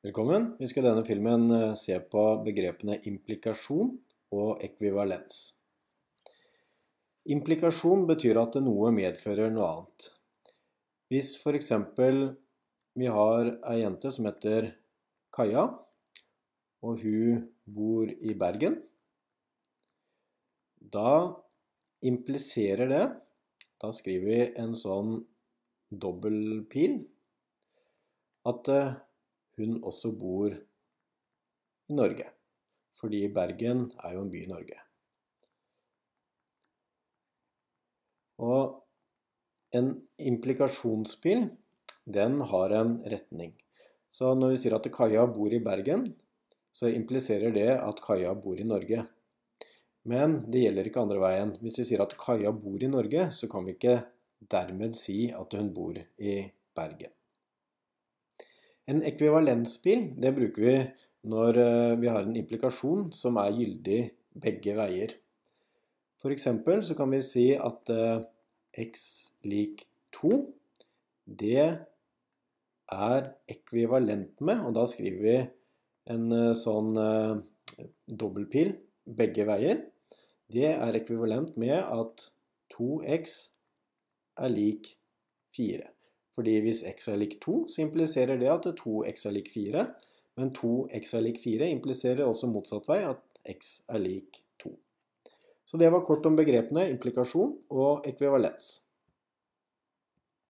Velkommen. Vi skal i denne filmen eh, se på begrepene implikasjon og ekvivalens. Implikasjon betyr at noe medfører noe annet. Hvis f.eks. vi har ei jente som heter Kaja, og hun bor i Bergen, da impliserer det Da skriver vi en sånn pil, At eh, hun også bor i Norge. Fordi Bergen er jo en by i Norge. Og en implikasjonsbil, den har en retning. Så når vi sier at Kaja bor i Bergen, så impliserer det at Kaja bor i Norge. Men det gjelder ikke andre veien. Hvis vi sier at Kaja bor i Norge, så kan vi ikke dermed si at hun bor i Bergen. En ekvivalensbil det bruker vi når eh, vi har en implikasjon som er gyldig begge veier. For eksempel så kan vi si at eh, x lik 2, det er ekvivalent med, og da skriver vi en eh, sånn dobbeltpil begge veier. Det er ekvivalent med at 2x er lik 4. Fordi hvis x er lik 2, så impliserer det at 2x er lik 4. Men 2x er lik 4 impliserer også motsatt vei, at x er lik 2. Så det var kort om begrepene implikasjon og ekvivalens.